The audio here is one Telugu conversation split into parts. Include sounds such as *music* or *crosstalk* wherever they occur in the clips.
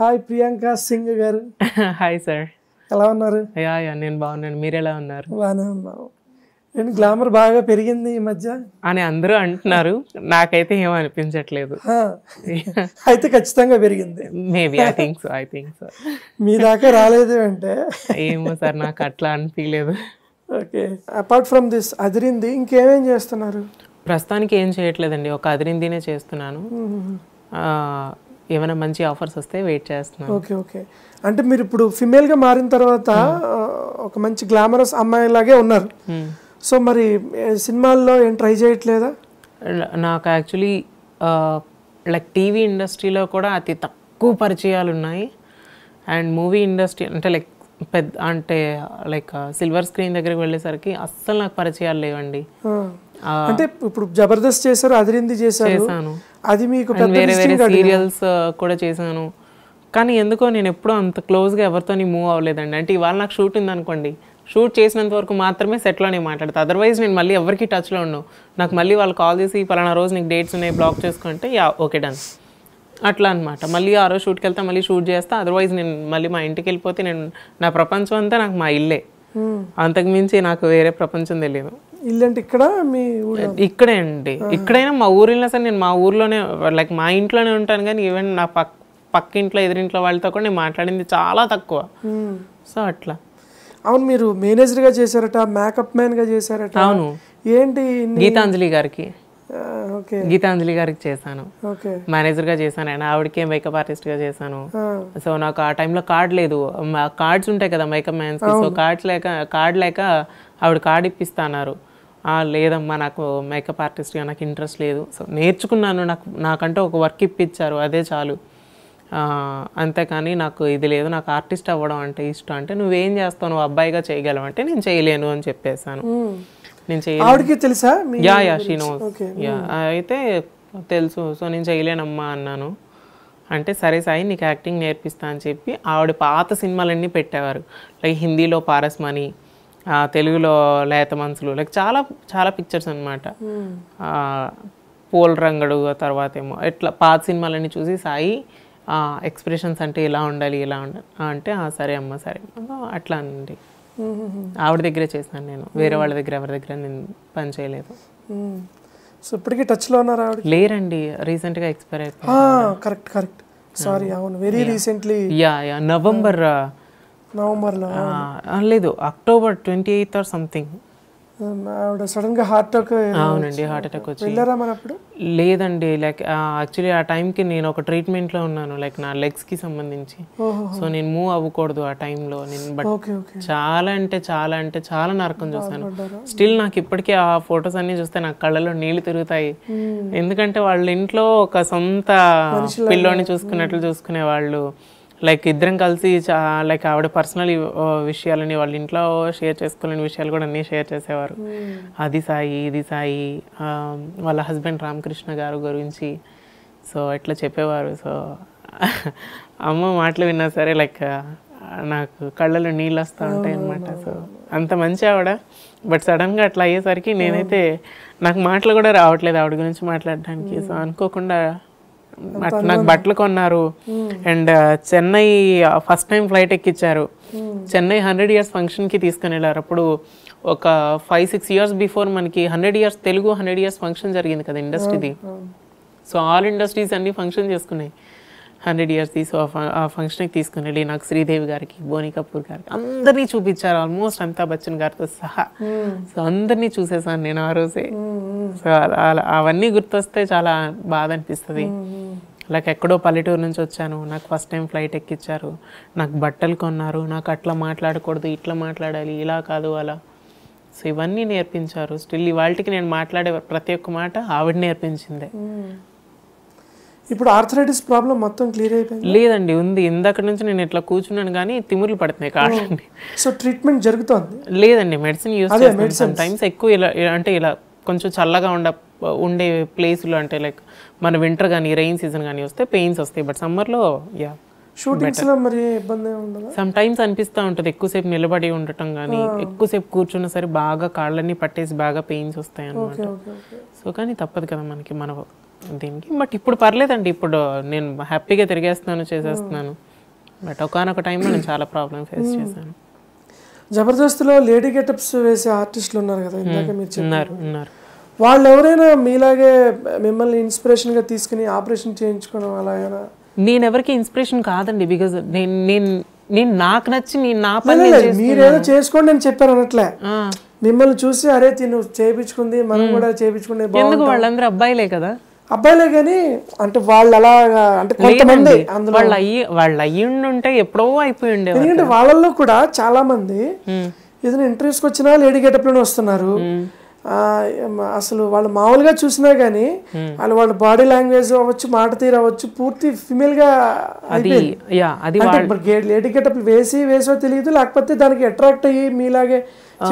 హాయ్ ప్రియాంక సింగ్ గారు *laughs* హాయ్ సార్ ఎలా ఉన్నారు నేను బాగున్నాను మీరు ఎలా ఉన్నారు బాగానే ఉన్నాను నేను గ్లామర్ బాగా పెరిగింది ఈ మధ్య అని అందరూ అంటున్నారు నాకైతే ఏమనిపించట్లేదు అనిపించట్లేదు అయితే ఖచ్చితంగా పెరిగింది maybe I think so I think so మీ దాకా రాలేదు అంటే ఏమో సార్ నాకు అట్లా అనిపించలేదు ఓకే అపార్ట్ ఫ్రమ్ దిస్ అదిరింది ఇంకేమేం చేస్తున్నారు ప్రస్తుతానికి ఏం చేయట్లేదండి ఒక అదిరిందినే చేస్తున్నాను ఏమైనా మంచి ఆఫర్స్ వస్తే వెయిట్ చేస్తున్నాను ఓకే ఓకే అంటే మీరు ఇప్పుడు ఫిమేల్గా మారిన తర్వాత ఒక మంచి గ్లామరస్ అమ్మాయి లాగే ఉన్నారు సో మరి సినిమాల్లో ఏం ట్రై చేయట్లేదా నాకు యాక్చువల్లీ లైక్ టీవీ ఇండస్ట్రీలో కూడా అతి తక్కువ పరిచయాలు ఉన్నాయి అండ్ మూవీ ఇండస్ట్రీ అంటే లైక్ పెద్ద అంటే లైక్ సిల్వర్ స్క్రీన్ దగ్గరికి వెళ్ళేసరికి అస్సలు నాకు పరిచయాలు లేవండి అంటే ఇప్పుడు జబర్దస్త్ చేశారు అదిరింది చేశారు అది మీకు వేరే వేరే సీరియల్స్ కూడా చేశాను కానీ ఎందుకో నేను ఎప్పుడూ అంత క్లోజ్గా ఎవరితోని మూవ్ అవ్వలేదండి అంటే ఇవాళ నాకు షూట్ ఉంది అనుకోండి షూట్ చేసినంత వరకు మాత్రమే సెట్లో నేను మాట్లాడతా అదర్వైజ్ నేను మళ్ళీ ఎవరికి టచ్లో ఉండవు నాకు మళ్ళీ వాళ్ళు కాల్ చేసి పలానా రోజు నీకు డేట్స్ ఉన్నాయి బ్లాక్ చేసుకుంటే యా ఓకే డన్ అట్లా అనమాట మళ్ళీ ఆ రోజు షూట్కి వెళ్తా మళ్ళీ షూట్ చేస్తా అదర్వైజ్ నేను మళ్ళీ మా ఇంటికి వెళ్ళిపోతే నేను నా ప్రపంచం అంతా నాకు మా ఇల్లే అంతకుమించి నాకు వేరే ప్రపంచం తెలియదు ఇల్లు అంటే ఇక్కడ మీ ఇక్కడే అండి ఇక్కడైనా మా ఊరిలో సరే నేను మా ఊర్లోనే లైక్ మా ఇంట్లోనే ఉంటాను కానీ ఈవెన్ నా పక్క పక్కింట్లో ఎదురింట్లో వాళ్ళతో కూడా నేను మాట్లాడింది చాలా తక్కువ సో అట్లా అవును మీరు మేనేజర్గా చేశారట మేకప్ మ్యాన్గా చేశారట అవును ఏంటి గీతాంజలి గారికి గీతాంజలి గారికి చేశాను మేనేజర్ గా చేశాను అండ్ ఆవిడకే మేకప్ ఆర్టిస్ట్ గా చేశాను సో నాకు ఆ టైంలో కార్డ్ లేదు కార్డ్స్ ఉంటాయి కదా మేకప్ మ్యాన్స్ సో కార్డ్స్ లేక కార్డ్ లేక ఆవిడ కార్డ్ ఇప్పిస్తా అన్నారు లేదమ్మా నాకు మేకప్ ఆర్టిస్ట్గా నాకు ఇంట్రెస్ట్ లేదు సో నేర్చుకున్నాను నాకు నాకంటే ఒక వర్క్ ఇప్పించారు అదే చాలు అంతేకాని నాకు ఇది లేదు నాకు ఆర్టిస్ట్ అవ్వడం అంటే ఇష్టం అంటే నువ్వేం చేస్తావు నువ్వు అబ్బాయిగా చేయగలవు అంటే నేను చేయలేను అని చెప్పేశాను నేను చేయలేదు తెలుసా yeah yeah she knows yeah hmm. అయితే తెలుసు సో నేను చేయలేనమ్మా అన్నాను అంటే సరే సాయి నీకు యాక్టింగ్ నేర్పిస్తా అని చెప్పి ఆవిడ పాత సినిమాలన్నీ పెట్టేవారు లైక్ హిందీలో మనీ తెలుగులో లేత మనసులు లైక్ చాలా చాలా పిక్చర్స్ అనమాట hmm. పోల్ రంగడు తర్వాత ఏమో ఎట్లా పాత సినిమాలన్నీ చూసి సాయి ఎక్స్ప్రెషన్స్ అంటే ఇలా ఉండాలి ఇలా ఉండాలి అంటే సరే అమ్మ సరే అట్లా అండి ఆవిడ దగ్గరే చేసినాను నేను వేరే వాళ్ళ దగ్గర ఎవరి దగ్గర నేను పని చేయలేదు సో hmm. ఇప్పటికీ టచ్లో ఉన్నారా ఆవిడ లేరండి రీసెంట్గా ఎక్స్పైర్ అయిపోయింది కరెక్ట్ కరెక్ట్ సారీ అవును very recently yeah yeah November నవంబర్లో లేదు October twenty eighth or something ఆవిడ సడన్ గా హార్ట్ అవునండి హార్ట్ అటాక్ వచ్చి వెళ్ళారా అప్పుడు లేదండి లైక్ యాక్చువల్లీ ఆ టైంకి నేను ఒక ట్రీట్మెంట్ లో ఉన్నాను లైక్ నా లెగ్స్ కి సంబంధించి సో నేను మూవ్ అవ్వకూడదు ఆ టైంలో నేను బట్ చాలా అంటే చాలా అంటే చాలా నరకం చూసాను స్టిల్ నాకు ఇప్పటికీ ఆ ఫొటోస్ అన్ని చూస్తే నాకు కళ్ళలో నీళ్లు తిరుగుతాయి hmm. ఎందుకంటే వాళ్ళ ఇంట్లో ఒక సొంత పిల్లోని hmm. చూసుకున్నట్లు చూసుకునే వాళ్ళు లైక్ ఇద్దరం కలిసి లైక్ ఆవిడ పర్సనల్ విషయాలని వాళ్ళ ఇంట్లో షేర్ చేసుకోలేని విషయాలు కూడా అన్నీ షేర్ చేసేవారు hmm. అది సాయి ఇది సాయి వాళ్ళ హస్బెండ్ రామకృష్ణ గారు గురించి సో ఇట్లా చెప్పేవారు సో అమ్మ మాటలు విన్నా సరే లైక్ నాకు కళ్ళలో నీళ్ళు వస్తూ ఉంటాయి అనమాట సో అంత మంచి ఆవిడ బట్ సడన్గా అట్లా అయ్యేసరికి నేనైతే hmm. నాకు మాటలు కూడా రావట్లేదు ఆవిడ గురించి మాట్లాడడానికి hmm. సో అనుకోకుండా నాకు బట్టలు కొన్నారు and Chennai first time flight ఎక్కిచ్చారు చెన్నై హండ్రెడ్ ఇయర్స్ ఫంక్షన్కి తీసుకుని వెళ్ళారు అప్పుడు ఒక ఫైవ్ సిక్స్ ఇయర్స్ బిఫోర్ మనకి hundred years Telugu hundred years function జరిగింది కదా ఇండస్ట్రీది సో ఆల్ ఇండస్ట్రీస్ అన్ని ఫంక్షన్ చేసుకున్నాయి హండ్రెడ్ ఇయర్స్ తీసు ఆ ఫంక్షన్కి తీసుకుని వెళ్ళి నాకు శ్రీదేవి గారికి బోని కపూర్ గారికి అందరినీ చూపించారు ఆల్మోస్ట్ అమితాబ్ బచ్చన్ గారితో సహా సో అందరినీ చూసేసాను నేను ఆ రోజే సో అలా అవన్నీ గుర్తొస్తే చాలా బాధ అనిపిస్తుంది నాకు ఎక్కడో పల్లెటూరు నుంచి వచ్చాను నాకు ఫస్ట్ టైం ఫ్లైట్ ఎక్కించారు నాకు బట్టలు కొన్నారు నాకు అట్లా మాట్లాడకూడదు ఇట్లా మాట్లాడాలి ఇలా కాదు అలా సో ఇవన్నీ నేర్పించారు స్టిల్ ఇవాళకి నేను మాట్లాడే ప్రతి ఒక్క మాట ఆవిడ నేర్పించిందే ఇప్పుడు ఆర్థరైటిస్ ప్రాబ్లం మొత్తం క్లియర్ అయిపోయింది లేదండి ఉంది ఇందాక నుంచి నేను ఇట్లా కూర్చున్నాను కానీ తిమ్ముర్లు పడుతున్నాయి కాదండి సో ట్రీట్మెంట్ జరుగుతుంది లేదండి మెడిసిన్ యూస్ టైమ్స్ ఎక్కువ ఇలా అంటే ఇలా కొంచెం చల్లగా ఉండ ఉండే ప్లేస్లో అంటే లైక్ మన వింటర్ కానీ రెయిన్ సీజన్ కానీ వస్తే పెయిన్స్ వస్తాయి బట్ సమ్మర్లో యా మరి ఇబ్బంది సమ్ టైమ్స్ అనిపిస్తూ ఉంటుంది ఎక్కువసేపు నిలబడి ఉండటం కానీ ఎక్కువసేపు కూర్చున్న సరే బాగా కాళ్ళన్నీ పట్టేసి బాగా పెయిన్స్ వస్తాయి అనమాట సో కానీ తప్పదు కదా మనకి మన దీనికి బట్ ఇప్పుడు పర్లేదండి ఇప్పుడు నేను హ్యాపీగా తిరిగేస్తున్నాను చేసేస్తున్నాను బట్ ఒకనొక టైంలో నేను చాలా ప్రాబ్లమ్ ఫేస్ hmm. చేశాను జబర్దస్త్లో లేడీ గెటప్స్ వేసే ఆర్టిస్టులు ఉన్నారు కదా ఇందాక hmm. మీరు చిన్నారు ఉన్నారు వాళ్ళు ఎవరైనా మీలాగే మిమ్మల్ని ఇన్స్పిరేషన్గా తీసుకుని ఆపరేషన్ చేయించుకోవడం అలాగైనా నేను ఎవరికి ఇన్స్పిరేషన్ కాదండి బికాజ్ నేను నేను నేను నాకు నచ్చి నేను నా పని మీరేదో చేసుకోండి అని చెప్పారు అన్నట్లే మిమ్మల్ని చూసి అరే తిను చేయించుకుంది మనం hmm. కూడా చేయించుకునే ఎందుకు వాళ్ళందరూ అబ్బాయిలే కదా అబ్బాయిలే కానీ అంటే వాళ్ళు అలా అంటే కొంతమంది వాళ్ళు అయ్యి వాళ్ళు ఉంటే ఎప్పుడో అయిపోయి ఉండే ఎందుకంటే వాళ్ళల్లో కూడా చాలా మంది ఏదైనా ఇంటర్వ్యూస్కి వచ్చినా లేడీ గెటప్లోనే వస్తున్నారు అసలు వాళ్ళు మామూలుగా చూసినా కానీ వాళ్ళు వాళ్ళ బాడీ లాంగ్వేజ్ అవ్వచ్చు మాట తీరు అవ్వచ్చు పూర్తి ఫిమేల్ గా లేడీ గెటప్లు వేసి వేసో తెలియదు లేకపోతే దానికి అట్రాక్ట్ అయ్యి మీలాగే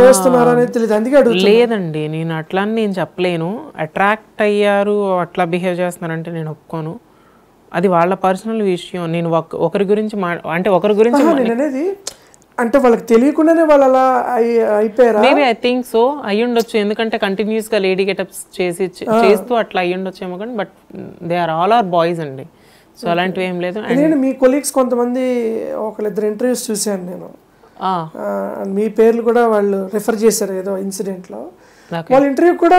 చేస్తున్నారు అనేది తెలియదు అందుకే అడుగు లేదండి నేను అట్లా నేను చెప్పలేను అట్రాక్ట్ అయ్యారు అట్లా బిహేవ్ చేస్తున్నారంటే నేను ఒప్పుకోను అది వాళ్ళ పర్సనల్ విషయం నేను ఒకరి గురించి అంటే ఒకరి గురించి అనేది అంటే వాళ్ళకి తెలియకుండానే వాళ్ళు అలా మేబీ ఐ థింక్ సో అయ్యి ఉండొచ్చు ఎందుకంటే కంటిన్యూస్ గా లేడీ గెటప్స్ చేసి చేస్తూ అట్లా అయ్యి ఏమో కానీ but they are all our boys అండి సో అలాంటివి ఏం లేదు నేను మీ కొలీగ్స్ కొంతమంది ఒకళ్ళిద్దరు ఇంటర్వ్యూస్ చూశాను నేను మీ పేర్లు కూడా వాళ్ళు రిఫర్ చేశారు ఏదో ఇన్సిడెంట్లో వాళ్ళ ఇంటర్వ్యూ కూడా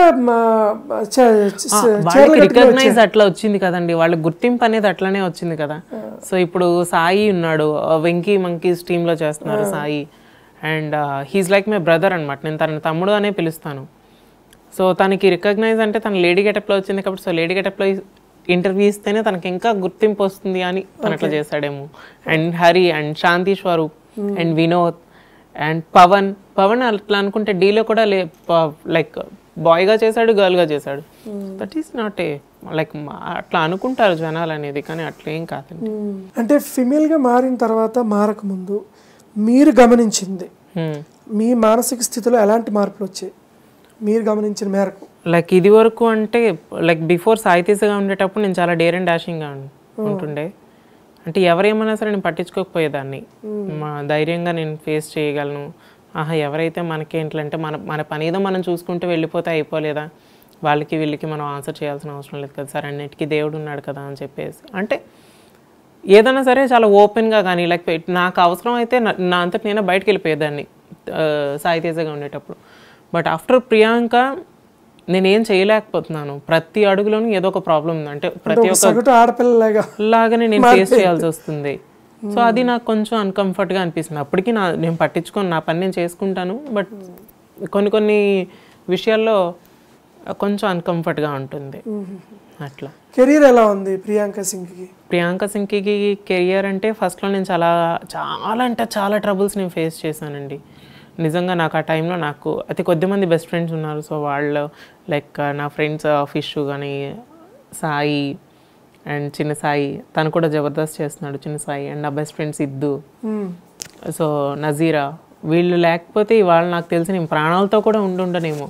రికగ్నైజ్ అట్లా వచ్చింది కదండి వాళ్ళ గుర్తింపు అనేది అట్లానే వచ్చింది కదా సో ఇప్పుడు సాయి ఉన్నాడు వెంకీ మంకీస్ టీమ్ లో చేస్తున్నారు Sai and he's like my brother అనమాట నేను తన తమ్ముడు అనే పిలుస్తాను సో తనకి రికగ్నైజ్ అంటే తన లేడీ గెటప్లో వచ్చింది కాబట్టి సో లేడీ గెటప్లో ఇంటర్వ్యూ ఇస్తేనే తనకి ఇంకా గుర్తింపు వస్తుంది అని తను అట్లా చేశాడేమో and Hari and Shanti Swaroop and Vinod and Pavan Pavan అట్లా అనుకుంటే డీలో కూడా లే లైక్ బాయ్గా చేశాడు గర్ల్గా చేశాడు that is not a like అట్లా అనుకుంటారు జనాలు అనేది కానీ అట్లేం కాదు hmm. అంటే ఫిమేల్గా మారిన తర్వాత మారకముందు మీరు గమనించింది hmm. మీ మానసిక స్థితిలో ఎలాంటి మార్పులు వచ్చాయి మీరు గమనించిన మేరకు లైక్ ఇది వరకు అంటే లైక్ బిఫోర్ సాయితీస్గా ఉండేటప్పుడు నేను చాలా డేర్ అండ్ డాషింగ్గా hmm. ఉంటుండే అంటే ఎవరేమన్నా సరే నేను పట్టించుకోకపోయేదాన్ని మా ధైర్యంగా నేను ఫేస్ చేయగలను ఆహా ఎవరైతే మనకేంట్లంటే మన మన పని ఏదో మనం చూసుకుంటూ వెళ్ళిపోతే అయిపోలేదా వాళ్ళకి వీళ్ళకి మనం ఆన్సర్ చేయాల్సిన అవసరం లేదు కదా సార్ అన్నిటికీ దేవుడు ఉన్నాడు కదా అని చెప్పేసి అంటే ఏదైనా సరే చాలా ఓపెన్గా కానీ లేకపోతే నాకు అవసరం అయితే నా అంతటి నేను బయటకు వెళ్ళిపోయేదాన్ని సాయితేజగా ఉండేటప్పుడు బట్ ఆఫ్టర్ ప్రియాంక నేనేం చేయలేకపోతున్నాను ప్రతి అడుగులోనూ ఏదో ఒక ప్రాబ్లం ఉంది అంటే ప్రతి ఒక్క లాగానే నేను ఫేస్ చేయాల్సి వస్తుంది సో అది నాకు కొంచెం అన్కంఫర్ట్గా అనిపిస్తుంది అప్పటికి నా నేను పట్టించుకొని నా పని నేను చేసుకుంటాను బట్ కొన్ని కొన్ని విషయాల్లో కొంచెం అన్కంఫర్ట్గా ఉంటుంది అట్లా కెరీర్ ఎలా ఉంది ప్రియాంక కి ప్రియాంక సింగ్కి కెరియర్ అంటే ఫస్ట్లో నేను చాలా చాలా అంటే చాలా ట్రబుల్స్ నేను ఫేస్ చేశానండి నిజంగా నాకు ఆ టైంలో నాకు అతి మంది బెస్ట్ ఫ్రెండ్స్ ఉన్నారు సో వాళ్ళు లైక్ నా ఫ్రెండ్స్ ఫిష్ కానీ సాయి అండ్ చిన్న సాయి తను కూడా జబర్దస్త్ చేస్తున్నాడు చిన్న సాయి అండ్ నా best friend Siddhu so hmm. Nazira వీళ్ళు లేకపోతే ఇవాళ నాకు తెలిసి నేను ప్రాణాలతో కూడా ఉండుండనేమో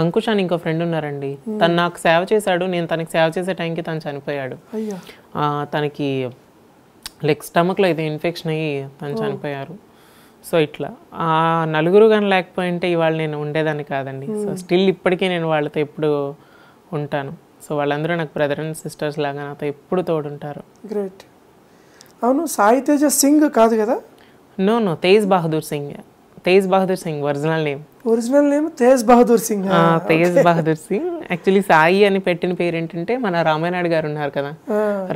అంకుష్ అని ఇంకో ఫ్రెండ్ ఉన్నారండి hmm. తను నాకు సేవ చేశాడు నేను తనకి సేవ చేసే టైంకి తను చనిపోయాడు తనకి లైక్ స్టమక్లో అయితే ఇన్ఫెక్షన్ అయ్యి తను చనిపోయారు సో ఇట్లా ఆ నలుగురు కానీ లేకపోయింటే ఇవాళ నేను ఉండేదాన్ని కాదండి సో hmm. స్టిల్ ఇప్పటికీ నేను వాళ్ళతో ఎప్పుడు ఉంటాను సో వాళ్ళందరూ నాకు బ్రదర్ అండ్ సిస్టర్స్ లాగా నాతో ఎప్పుడు తోడుంటారు గ్రేట్ అవును సాయి తేజ సింగ్ కాదు కదా no no Tej Bahadur Singh Tej Bahadur Singh original name original name Tej Bahadur Singh Tej Bahadur Singh actually Sai అని పెట్టిన పేరు ఏంటంటే మన రామానాయుడు గారు ఉన్నారు కదా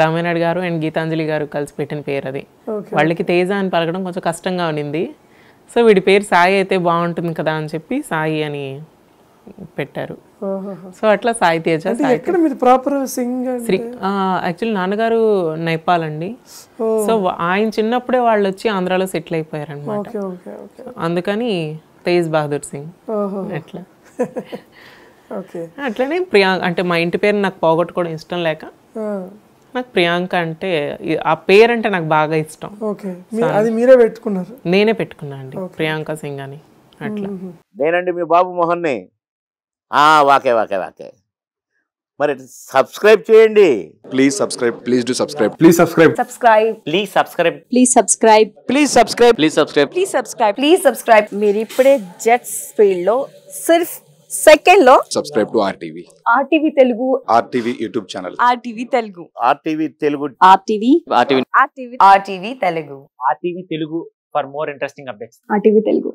రామానాయుడు గారు అండ్ గీతాంజలి గారు కలిసి పెట్టిన పేరు అది వాళ్ళకి తేజ అని పలకడం కొంచెం కష్టంగా ఉండింది సో వీడి పేరు సాయి అయితే బాగుంటుంది కదా అని చెప్పి సాయి అని పెట్టారు సో అట్లా సాయి తేజ ప్రాపర్ సింగ్ శ్రీ యాక్చువల్లీ నాన్నగారు నేపాల్ అండి సో ఆయన చిన్నప్పుడే వాళ్ళు వచ్చి ఆంధ్రాలో సెటిల్ అయిపోయారు అనమాట అందుకని తేజ్ బహదూర్ సింగ్ అట్లా *laughs* అట్లనే ప్రియాంక అంటే మా ఇంటి పేరు నాకు పోగొట్టుకోవడం ఇష్టం లేక నాకు ప్రియాంక అంటే ఆ పేరు అంటే నాకు బాగా ఇష్టం అది మీరే పెట్టుకున్నారు నేనే పెట్టుకున్నా అండి ప్రియాంక సింగ్ అని అట్లా నేనండి మీ బాబు మోహన్ని వాకే వాకే వాకే మరి సబ్స్క్రైబ్ చేయండి please subscribe please to subscribe please subscribe subscribe please subscribe please subscribe please subscribe please subscribe please subscribe please subscribe మీరు ఇప్పుడే జెట్స్ ఫీల్డ్ లో సిర్ఫ్ సెకండ్ లో subscribe to RTV RTV Telugu RTV YouTube channel RTV Telugu RTV Telugu RTV RTV RTV RTV Telugu RTV Telugu for more interesting updates RTV Telugu